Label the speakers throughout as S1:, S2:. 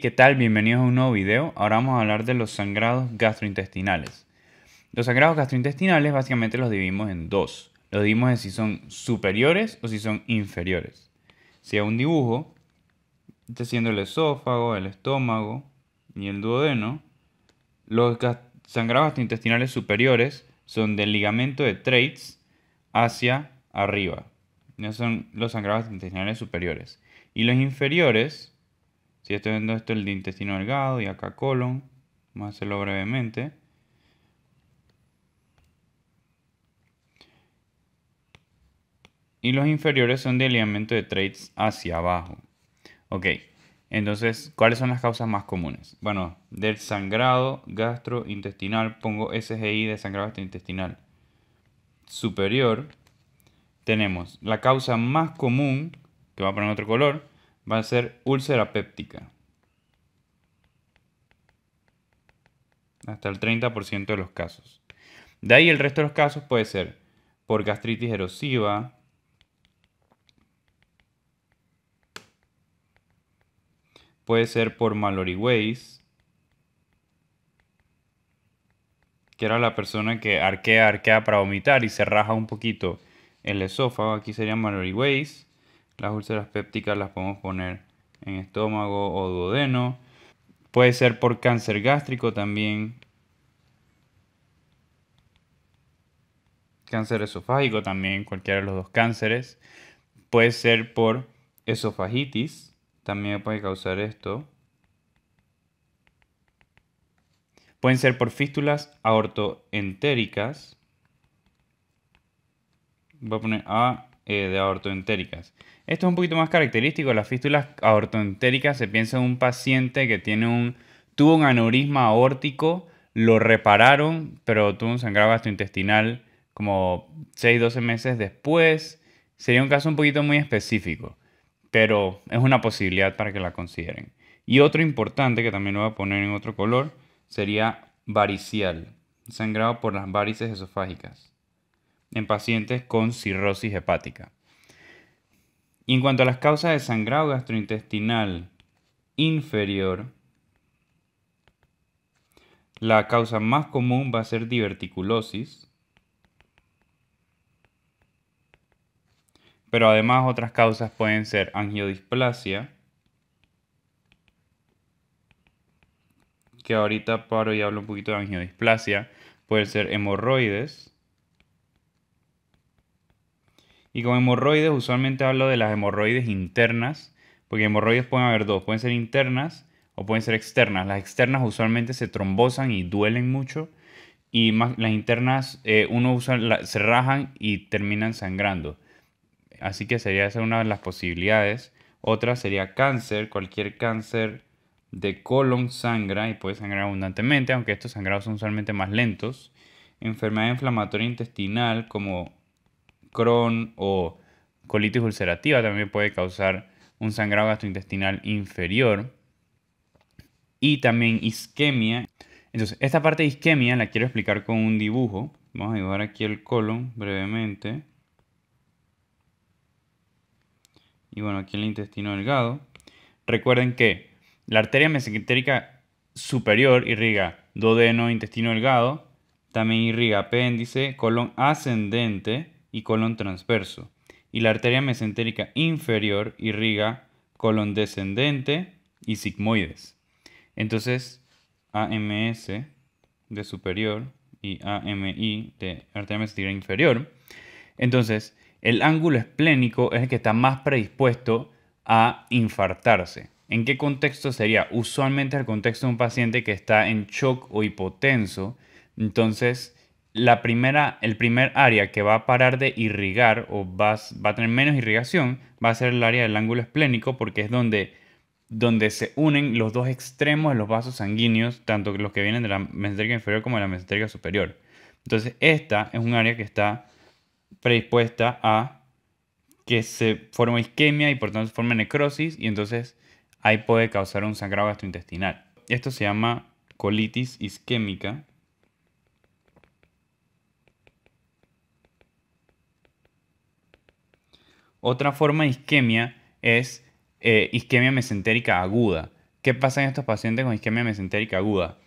S1: ¿qué tal? Bienvenidos a un nuevo video. Ahora vamos a hablar de los sangrados gastrointestinales. Los sangrados gastrointestinales básicamente los dividimos en dos. Los dividimos en si son superiores o si son inferiores. Si hago un dibujo, este siendo el esófago, el estómago y el duodeno, los sangrados gastrointestinales superiores son del ligamento de traits hacia arriba. No son los sangrados gastrointestinales superiores. Y los inferiores si estoy viendo esto, el de intestino delgado y acá colon. Vamos a hacerlo brevemente. Y los inferiores son de alineamiento de traits hacia abajo. Ok, entonces, ¿cuáles son las causas más comunes? Bueno, del sangrado gastrointestinal, pongo SGI de sangrado gastrointestinal superior. Tenemos la causa más común, que va a poner otro color, va a ser úlcera péptica. Hasta el 30% de los casos. De ahí el resto de los casos puede ser por gastritis erosiva, puede ser por Mallory Weiss, que era la persona que arquea, arquea para vomitar y se raja un poquito el esófago, aquí sería Mallory Weiss. Las úlceras pépticas las podemos poner en estómago o duodeno. Puede ser por cáncer gástrico también. Cáncer esofágico también, cualquiera de los dos cánceres. Puede ser por esofagitis, también puede causar esto. Pueden ser por fístulas aortoentéricas. Voy a poner A eh, de aortoentéricas. Esto es un poquito más característico. Las fístulas aortoentéricas se piensa en un paciente que tiene un, tuvo un aneurisma aórtico, lo repararon, pero tuvo un sangrado gastrointestinal como 6-12 meses después. Sería un caso un poquito muy específico, pero es una posibilidad para que la consideren. Y otro importante que también lo voy a poner en otro color sería varicial, sangrado por las varices esofágicas en pacientes con cirrosis hepática. Y en cuanto a las causas de sangrado gastrointestinal inferior, la causa más común va a ser diverticulosis, pero además otras causas pueden ser angiodisplasia, que ahorita paro y hablo un poquito de angiodisplasia, puede ser hemorroides, y con hemorroides usualmente hablo de las hemorroides internas, porque hemorroides pueden haber dos, pueden ser internas o pueden ser externas. Las externas usualmente se trombosan y duelen mucho y las internas eh, uno se rajan y terminan sangrando. Así que sería esa una de las posibilidades. Otra sería cáncer, cualquier cáncer de colon sangra y puede sangrar abundantemente, aunque estos sangrados son usualmente más lentos. Enfermedad inflamatoria intestinal como Cron o colitis ulcerativa también puede causar un sangrado gastrointestinal inferior y también isquemia. Entonces, esta parte de isquemia la quiero explicar con un dibujo. Vamos a dibujar aquí el colon brevemente. Y bueno, aquí el intestino delgado. Recuerden que la arteria mesentérica superior irriga duodeno, intestino delgado. También irriga apéndice, colon ascendente, y colon transverso, y la arteria mesentérica inferior irriga colon descendente y sigmoides. Entonces, AMS de superior y AMI de arteria mesentérica inferior. Entonces, el ángulo esplénico es el que está más predispuesto a infartarse. ¿En qué contexto sería? Usualmente el contexto de un paciente que está en shock o hipotenso. Entonces, la primera, el primer área que va a parar de irrigar o va, va, a tener menos irrigación va a ser el área del ángulo esplénico porque es donde, donde se unen los dos extremos de los vasos sanguíneos, tanto los que vienen de la mesenterica inferior como de la mesenterica superior. Entonces esta es un área que está predispuesta a que se forme isquemia y por tanto se forme necrosis y entonces ahí puede causar un sangrado gastrointestinal. Esto se llama colitis isquémica Otra forma de isquemia es eh, isquemia mesentérica aguda. ¿Qué pasa en estos pacientes con isquemia mesentérica aguda?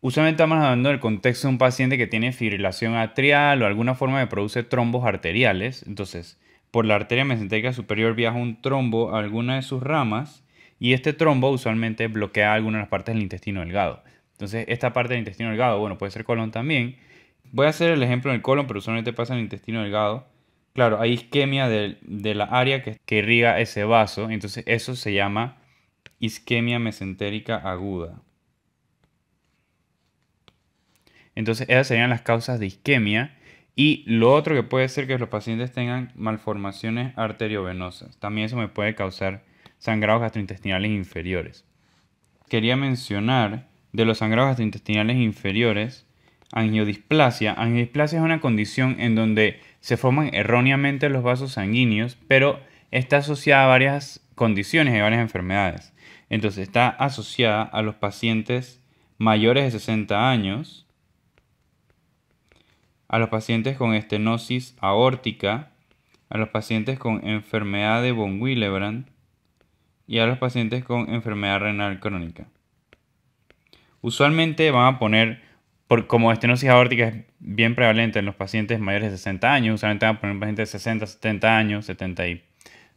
S1: Usualmente estamos hablando del contexto de un paciente que tiene fibrilación atrial o alguna forma que produce trombos arteriales. Entonces, por la arteria mesentérica superior viaja un trombo a alguna de sus ramas y este trombo usualmente bloquea alguna de las partes del intestino delgado. Entonces, esta parte del intestino delgado, bueno, puede ser colon también. Voy a hacer el ejemplo del colon, pero usualmente pasa en el intestino delgado. Claro, hay isquemia de, la área que, que, irriga ese vaso, entonces eso se llama isquemia mesentérica aguda. Entonces esas serían las causas de isquemia. Y lo otro que puede ser que los pacientes tengan malformaciones arteriovenosas. También eso me puede causar sangrados gastrointestinales inferiores. Quería mencionar de los sangrados gastrointestinales inferiores, angiodisplasia. Angiodisplasia es una condición en donde se forman erróneamente los vasos sanguíneos, pero está asociada a varias condiciones y varias enfermedades. Entonces está asociada a los pacientes mayores de 60 años, a los pacientes con estenosis aórtica, a los pacientes con enfermedad de von Willebrand y a los pacientes con enfermedad renal crónica. Usualmente van a poner por, como estenosis aórtica es bien prevalente en los pacientes mayores de 60 años, usualmente van a poner un paciente de 60, 70 años, 70 y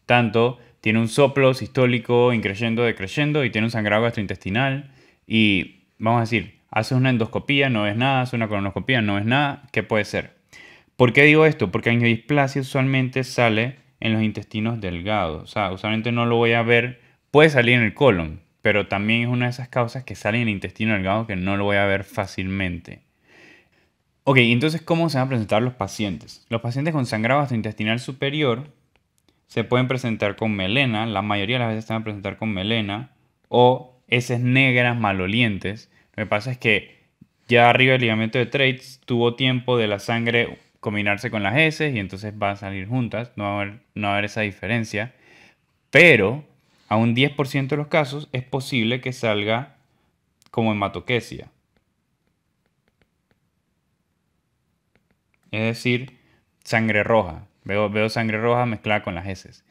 S1: tanto, tiene un soplo sistólico increyendo, decreyendo y tiene un sangrado gastrointestinal y vamos a decir, hace una endoscopía, no ves nada, hace una colonoscopía, no ves nada, ¿qué puede ser? ¿Por qué digo esto? Porque angiodisplasia usualmente sale en los intestinos delgados, o sea, usualmente no lo voy a ver, puede salir en el colon, pero también es una de esas causas que sale en el intestino delgado que no lo voy a ver fácilmente. Ok, entonces, ¿cómo se van a presentar los pacientes? Los pacientes con sangrado gastrointestinal superior se pueden presentar con melena, la mayoría de las veces se van a presentar con melena, o heces negras malolientes. Lo que pasa es que ya arriba del ligamento de Traits tuvo tiempo de la sangre combinarse con las heces y entonces van a salir juntas, no a no va a haber esa diferencia. Pero a un 10% de los casos es posible que salga como hematoquesia. Es decir, sangre roja. Veo, veo sangre roja mezclada con las heces.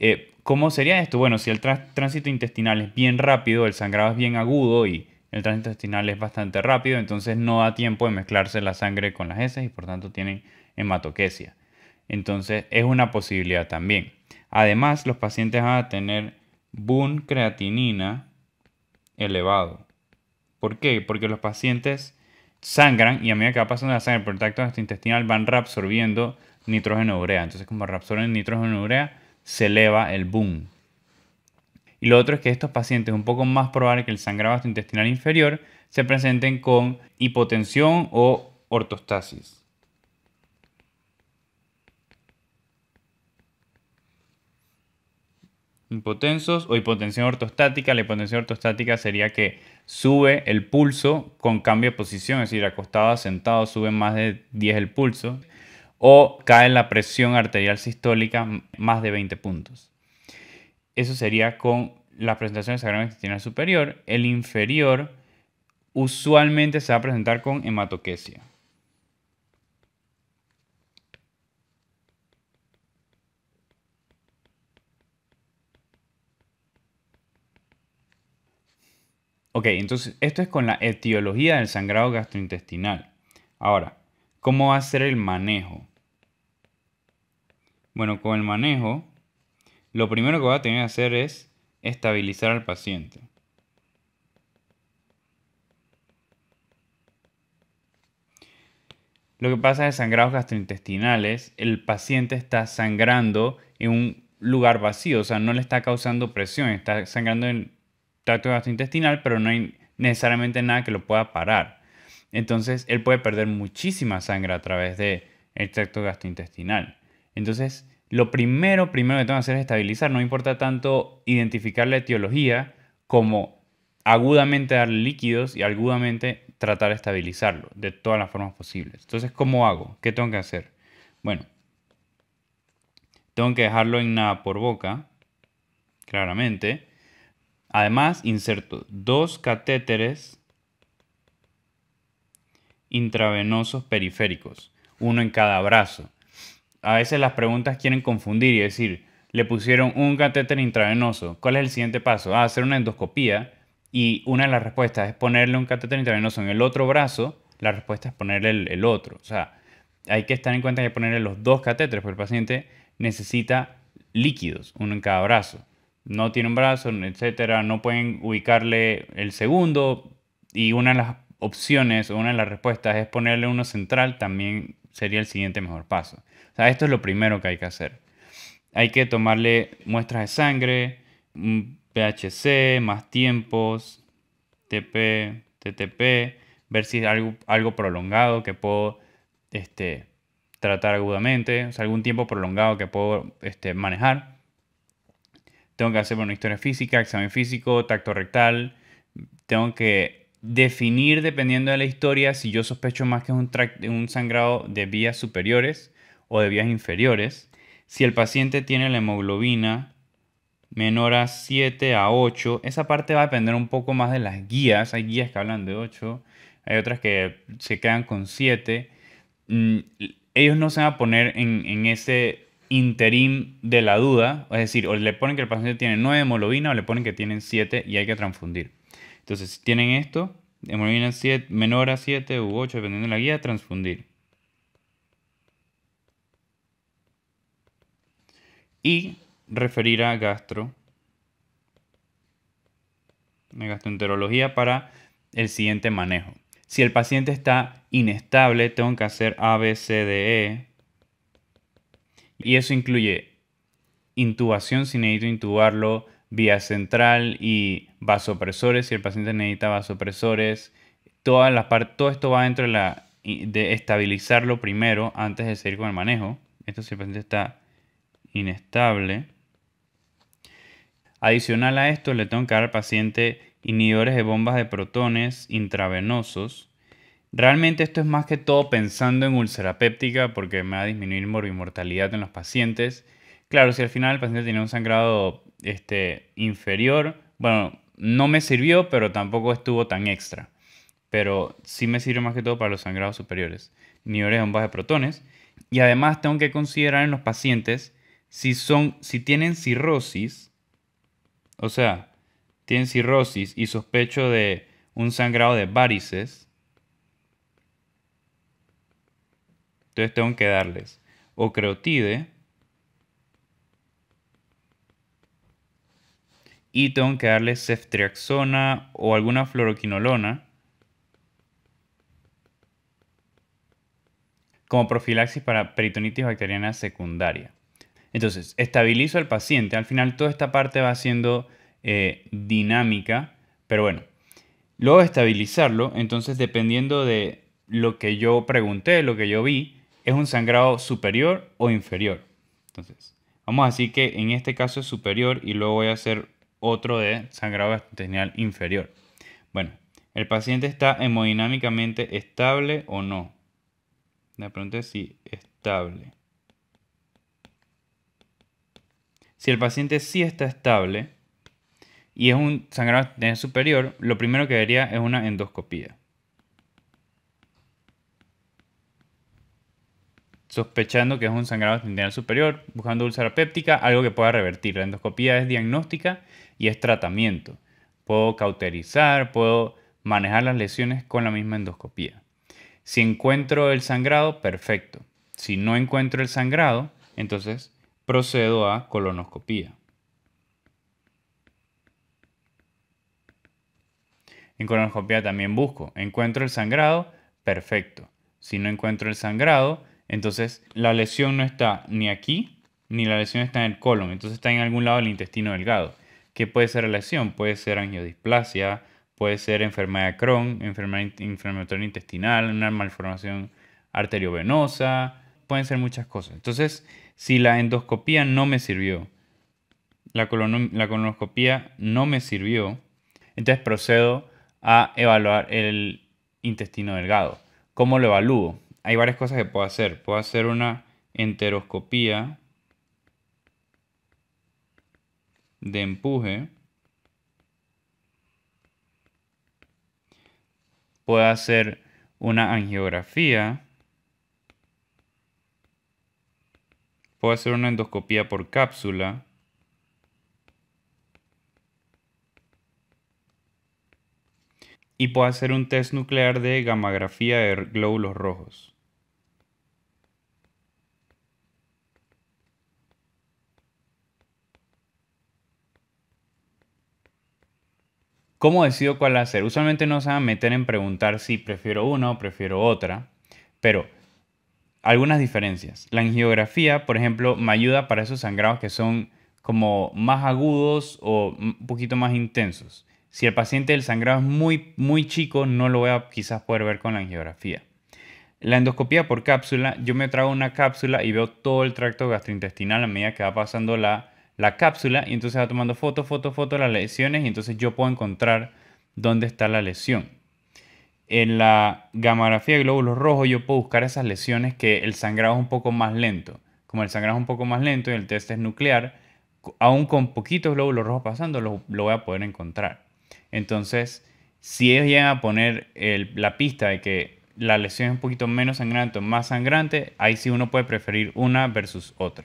S1: Eh, ¿Cómo sería esto? Bueno, si el tránsito intestinal es bien rápido, el sangrado es bien agudo y el tránsito intestinal es bastante rápido, entonces no da tiempo de mezclarse la sangre con las heces y por tanto tienen hematoquesia. Entonces es una posibilidad también. Además, los pacientes van a tener boom creatinina elevado. ¿Por qué? Porque los pacientes sangran y a medida que va pasando la sangre por el tracto gastrointestinal van reabsorbiendo nitrógeno urea. Entonces, como reabsorben nitrógeno urea, se eleva el boom. Y lo otro es que estos pacientes un poco más probable que el sangrado gastrointestinal inferior se presenten con hipotensión o ortostasis. hipotensos o hipotensión ortostática. La hipotensión ortostática sería que sube el pulso con cambio de posición, es decir, acostado sentado sube más de 10 el pulso o cae la presión arterial sistólica más de 20 puntos. Eso sería con las presentaciones de intestinal superior. El inferior usualmente se va a presentar con hematoquesia. Ok, entonces esto es con la etiología del sangrado gastrointestinal. Ahora, ¿cómo va a ser el manejo? Bueno, con el manejo, lo primero que va a tener que hacer es estabilizar al paciente. Lo que pasa en sangrados gastrointestinales, el paciente está sangrando en un lugar vacío, o sea, no le está causando presión, está sangrando en tracto gastrointestinal, pero no hay necesariamente nada que lo pueda parar. Entonces, él puede perder muchísima sangre a través del tracto gastrointestinal. Entonces, lo primero, primero que tengo que hacer es estabilizar. No importa tanto identificar la etiología como agudamente darle líquidos y agudamente tratar de estabilizarlo de todas las formas posibles. Entonces, ¿cómo hago? ¿Qué tengo que hacer? Bueno, tengo que dejarlo en nada por boca, claramente. Además, inserto dos catéteres intravenosos periféricos, uno en cada brazo. A veces las preguntas quieren confundir y decir, le pusieron un catéter intravenoso, ¿cuál es el siguiente paso? Ah, hacer una endoscopía y una de las respuestas es ponerle un catéter intravenoso en el otro brazo, la respuesta es ponerle el, otro. O sea, hay que estar en cuenta que ponerle los dos catéteres porque el paciente necesita líquidos, uno en cada brazo no tiene un brazo, etcétera, no pueden ubicarle el segundo y una de las opciones o una de las respuestas es ponerle uno central, también sería el siguiente mejor paso. O sea, esto es lo primero que hay que hacer. Hay que tomarle muestras de sangre, un PHC, más tiempos, TP, TTP, ver si es algo, algo prolongado que puedo este, tratar agudamente, o sea, algún tiempo prolongado que puedo este, manejar tengo que hacer una historia física, examen físico, tacto rectal, tengo que definir dependiendo de la historia si yo sospecho más que es un, sangrado de vías superiores o de vías inferiores, si el paciente tiene la hemoglobina menor a 7 a 8, esa parte va a depender un poco más de las guías, hay guías que hablan de 8, hay otras que se quedan con 7, mm, ellos no se van a poner en, en ese interim de la duda, es decir, o le ponen que el paciente tiene 9 hemoglobina o le ponen que tienen 7 y hay que transfundir. Entonces, si tienen esto, hemoglobina 7, menor a 7 u 8, dependiendo de la guía, transfundir. Y referir a gastro, a gastroenterología para el siguiente manejo. Si el paciente está inestable, tengo que hacer ABCDE y eso incluye intubación si necesito intubarlo, vía central y vasopresores si el paciente necesita vasopresores. todo esto va dentro de, de estabilizarlo primero antes de seguir con el manejo. Esto si el paciente está inestable. Adicional a esto, le tengo que dar al paciente inhibidores de bombas de protones intravenosos Realmente esto es más que todo pensando en úlcera péptica porque me va a disminuir morbimortalidad en los pacientes. Claro, si al final el paciente tiene un sangrado este, inferior, bueno, no me sirvió, pero tampoco estuvo tan extra. Pero sí me sirve más que todo para los sangrados superiores, niveles de bombas de protones. Y además tengo que considerar en los pacientes si, son, si tienen cirrosis, o sea, tienen cirrosis y sospecho de un sangrado de varices, Entonces tengo que darles o y tengo que darles ceftriaxona o alguna fluoroquinolona como profilaxis para peritonitis bacteriana secundaria. Entonces, estabilizo al paciente. Al final toda esta parte va siendo eh, dinámica, pero bueno. Luego de estabilizarlo, entonces dependiendo de lo que yo pregunté, lo que yo vi, es un sangrado superior o inferior. Entonces, vamos a decir que en este caso es superior y luego voy a hacer otro de sangrado gastrointestinal inferior. Bueno, ¿el paciente está hemodinámicamente estable o no? Me pregunta si estable. Si el paciente sí está estable y es un sangrado superior, lo primero que haría es una endoscopía. sospechando que es un sangrado intestinal superior, buscando úlcera péptica, algo que pueda revertir. La endoscopía es diagnóstica y es tratamiento. Puedo cauterizar, puedo manejar las lesiones con la misma endoscopía. Si encuentro el sangrado, perfecto. Si no encuentro el sangrado, entonces procedo a colonoscopía. En colonoscopía también busco, encuentro el sangrado, perfecto. Si no encuentro el sangrado, entonces, la lesión no está ni aquí, ni la lesión está en el colon, entonces está en algún lado del intestino delgado. ¿Qué puede ser la lesión? Puede ser angiodisplasia, puede ser enfermedad de Crohn, enfermedad inflamatoria intestinal, una malformación arteriovenosa, pueden ser muchas cosas. Entonces, si la endoscopía no me sirvió, la, colonoscopia no me sirvió, entonces procedo a evaluar el intestino delgado. ¿Cómo lo evalúo? hay varias cosas que puedo hacer. Puedo hacer una enteroscopía de empuje. Puedo hacer una angiografía. Puedo hacer una endoscopía por cápsula. Y puedo hacer un test nuclear de gamografía de glóbulos rojos. ¿Cómo decido cuál hacer? Usualmente no se van a meter en preguntar si prefiero una o prefiero otra, pero algunas diferencias. La angiografía, por ejemplo, me ayuda para esos sangrados que son como más agudos o un poquito más intensos. Si el paciente del sangrado es muy, muy chico, no lo voy a quizás poder ver con la angiografía. La endoscopía por cápsula, yo me trago una cápsula y veo todo el tracto gastrointestinal a medida que va pasando la la cápsula y entonces va tomando foto, foto, foto de las lesiones y entonces yo puedo encontrar dónde está la lesión. En la gamografía de glóbulos rojos yo puedo buscar esas lesiones que el sangrado es un poco más lento. Como el sangrado es un poco más lento y el test es nuclear, aún con poquitos glóbulos rojos pasando lo, voy a poder encontrar. Entonces, si ellos llegan a poner la pista de que la lesión es un poquito menos sangrante o más sangrante, ahí sí uno puede preferir una versus otra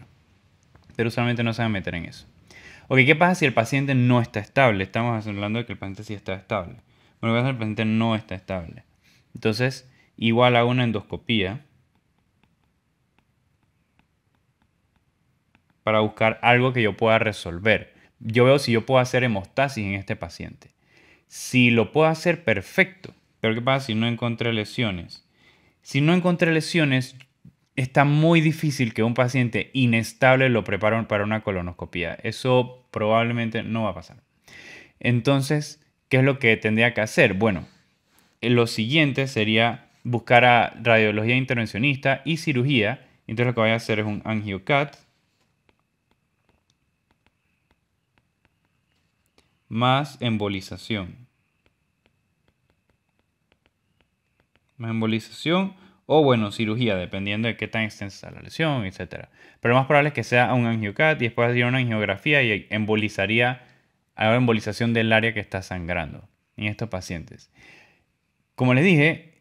S1: pero usualmente no se van a meter en eso. Ok, ¿qué pasa si el paciente no está estable? Estamos hablando de que el paciente sí está estable. Bueno, el paciente no está estable. Entonces, igual a una endoscopía para buscar algo que yo pueda resolver. Yo veo si yo puedo hacer hemostasis en este paciente. Si lo puedo hacer, perfecto. Pero ¿qué pasa si no encontré lesiones? Si no encontré lesiones, está muy difícil que un paciente inestable lo preparen para una colonoscopia Eso probablemente no va a pasar. Entonces, ¿qué es lo que tendría que hacer? Bueno, eh, lo siguiente sería buscar a radiología intervencionista y cirugía. Entonces lo que voy a hacer es un angiocat más embolización. Más embolización o bueno, cirugía, dependiendo de qué tan extensa es la lesión, etc. Pero lo más probable es que sea un angiocat y después haría una angiografía y embolizaría, la embolización del área que está sangrando en estos pacientes. Como les dije,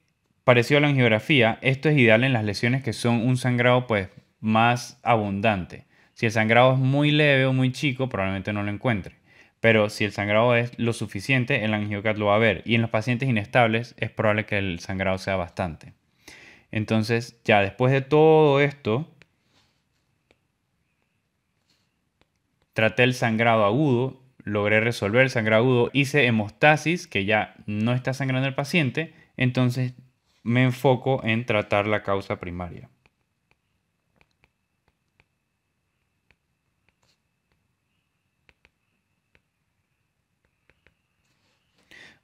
S1: parecido a la angiografía, esto es ideal en las lesiones que son un sangrado pues más abundante. Si el sangrado es muy leve o muy chico, probablemente no lo encuentre. Pero si el sangrado es lo suficiente, el angiocat lo va a ver. Y en los pacientes inestables es probable que el sangrado sea bastante. Entonces, ya después de todo esto, traté el sangrado agudo, logré resolver el sangrado agudo, hice hemostasis, que ya no está sangrando el paciente, entonces me enfoco en tratar la causa primaria.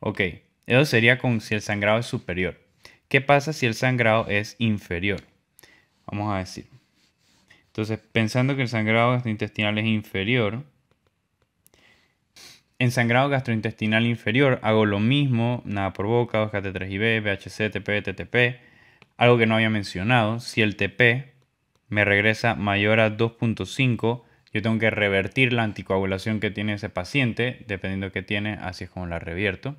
S1: Ok, eso sería con si el sangrado es superior. ¿Qué pasa si el sangrado es inferior? Vamos a decir. Entonces, pensando que el sangrado gastrointestinal es inferior, en sangrado gastrointestinal inferior hago lo mismo, nada por boca, 2 3 ib BHC, TP, TTP, algo que no había mencionado. Si el TP me regresa mayor a 2.5, yo tengo que revertir la anticoagulación que tiene ese paciente, dependiendo que tiene, así es como la revierto.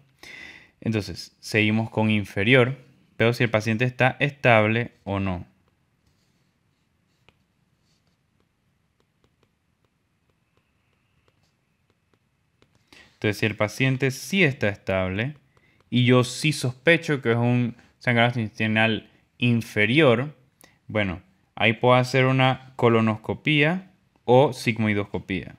S1: Entonces, seguimos con inferior pero si el paciente está estable o no. Entonces, si el paciente sí está estable y yo sí sospecho que es un sangrado intestinal inferior, bueno, ahí puedo hacer una colonoscopía o sigmoidoscopía.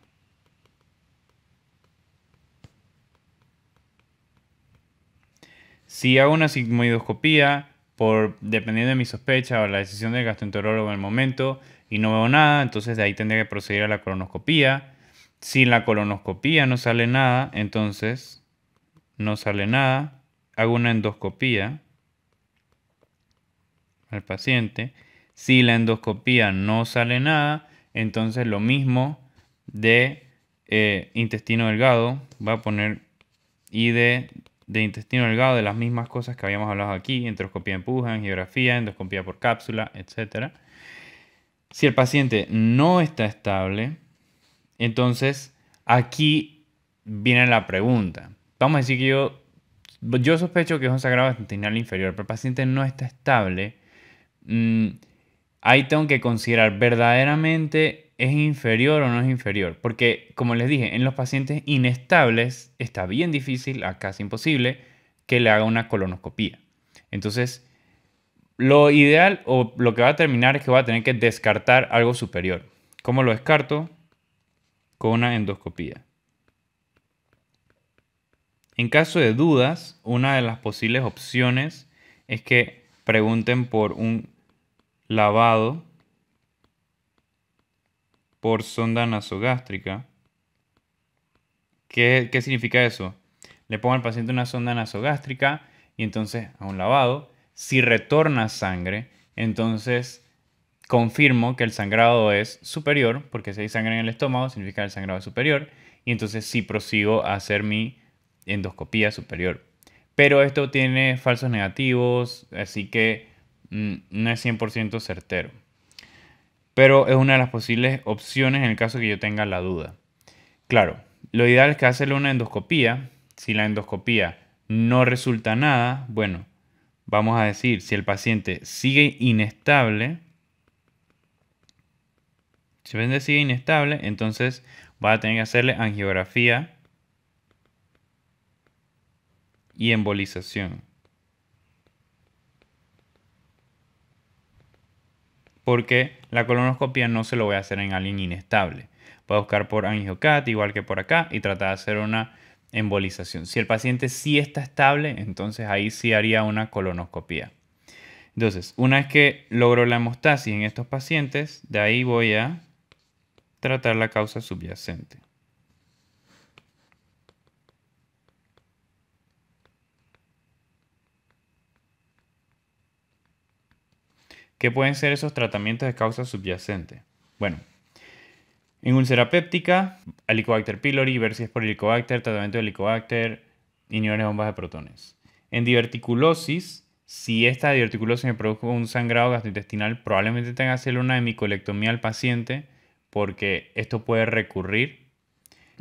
S1: Si hago una sigmoidoscopía, por, dependiendo de mi sospecha o la decisión del gastroenterólogo en el momento, y no veo nada, entonces de ahí tendría que proceder a la colonoscopía. Si la colonoscopía no sale nada, entonces no sale nada. Hago una endoscopía al paciente. Si la endoscopía no sale nada, entonces lo mismo de eh, intestino delgado. Va a poner ID de intestino delgado, de las mismas cosas que habíamos hablado aquí, entroscopía empuja, geografía endoscopía por cápsula, etc. Si el paciente no está estable, entonces aquí viene la pregunta. Vamos a decir que yo, yo sospecho que es un sagrado intestinal inferior, pero el paciente no está estable. Mm, ahí tengo que considerar verdaderamente ¿es inferior o no es inferior? Porque, como les dije, en los pacientes inestables está bien difícil, a casi imposible, que le haga una colonoscopía. Entonces, lo ideal o lo que va a terminar es que va a tener que descartar algo superior. ¿Cómo lo descarto? Con una endoscopía. En caso de dudas, una de las posibles opciones es que pregunten por un lavado por sonda nasogástrica. ¿Qué, ¿Qué, significa eso? Le pongo al paciente una sonda nasogástrica y entonces a un lavado. Si retorna sangre, entonces confirmo que el sangrado es superior, porque si hay sangre en el estómago, significa que el sangrado es superior. Y entonces sí prosigo a hacer mi endoscopía superior. Pero esto tiene falsos negativos, así que mm, no es 100% certero pero es una de las posibles opciones en el caso que yo tenga la duda. Claro, lo ideal es que hacerle una endoscopía. Si la endoscopía no resulta nada, bueno, vamos a decir, si el paciente sigue inestable, si el paciente sigue inestable, entonces va a tener que hacerle angiografía y embolización. porque la colonoscopia no se lo voy a hacer en alguien inestable. Voy a buscar por angiocat, igual que por acá, y tratar de hacer una embolización. Si el paciente sí está estable, entonces ahí sí haría una colonoscopia. Entonces, una vez que logro la hemostasis en estos pacientes, de ahí voy a tratar la causa subyacente. ¿Qué pueden ser esos tratamientos de causa subyacente? Bueno, en úlcera péptica, Helicobacter pylori, ver si es por Helicobacter, tratamiento de Helicobacter, inhibidores de bombas de protones. En diverticulosis, si esta diverticulosis me produjo un sangrado gastrointestinal, probablemente tenga que hacerle una hemicolectomía al paciente porque esto puede recurrir.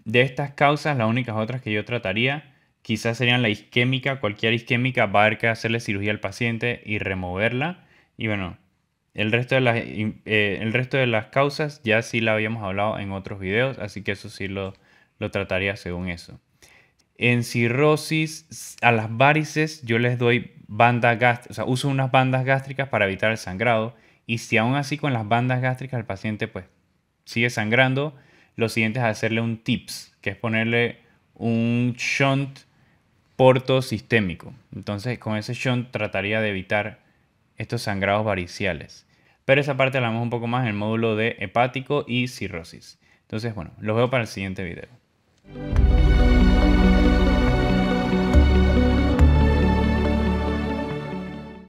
S1: De estas causas, las únicas otras que yo trataría quizás serían la isquémica. Cualquier isquémica va a haber que hacerle cirugía al paciente y removerla. Y bueno, el resto, de las, eh, el resto de las causas ya sí la habíamos hablado en otros videos, así que eso sí lo, trataría según eso. En cirrosis, a las varices yo les doy bandas gástricas, o sea, uso unas bandas gástricas para evitar el sangrado. Y si aún así con las bandas gástricas el paciente pues sigue sangrando, lo siguiente es hacerle un TIPS, que es ponerle un shunt porto sistémico. Entonces con ese shunt trataría de evitar estos sangrados variciales. Pero esa parte hablamos un poco más en el módulo de hepático y cirrosis. Entonces, bueno, los veo para el siguiente video.